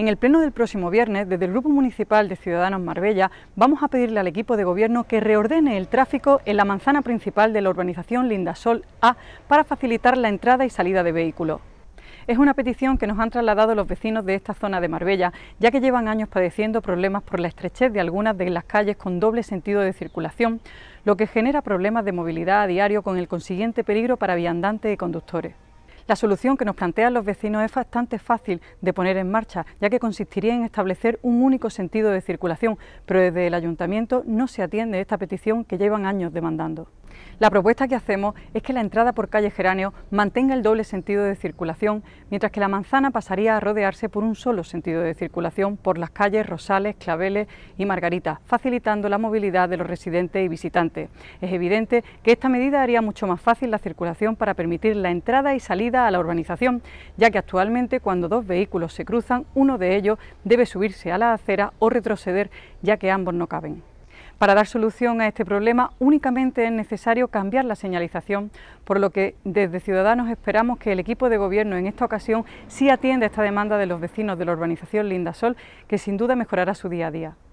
En el pleno del próximo viernes, desde el Grupo Municipal de Ciudadanos Marbella, vamos a pedirle al equipo de gobierno que reordene el tráfico en la manzana principal de la urbanización Lindasol A para facilitar la entrada y salida de vehículos. Es una petición que nos han trasladado los vecinos de esta zona de Marbella, ya que llevan años padeciendo problemas por la estrechez de algunas de las calles con doble sentido de circulación, lo que genera problemas de movilidad a diario con el consiguiente peligro para viandantes y conductores. La solución que nos plantean los vecinos es bastante fácil de poner en marcha, ya que consistiría en establecer un único sentido de circulación, pero desde el ayuntamiento no se atiende esta petición que llevan años demandando. La propuesta que hacemos es que la entrada por calle Geráneo mantenga el doble sentido de circulación, mientras que la manzana pasaría a rodearse por un solo sentido de circulación por las calles Rosales, Claveles y Margarita, facilitando la movilidad de los residentes y visitantes. Es evidente que esta medida haría mucho más fácil la circulación para permitir la entrada y salida a la urbanización, ya que actualmente cuando dos vehículos se cruzan, uno de ellos debe subirse a la acera o retroceder, ya que ambos no caben. Para dar solución a este problema únicamente es necesario cambiar la señalización, por lo que desde Ciudadanos esperamos que el equipo de gobierno en esta ocasión sí atienda esta demanda de los vecinos de la urbanización Lindasol, que sin duda mejorará su día a día.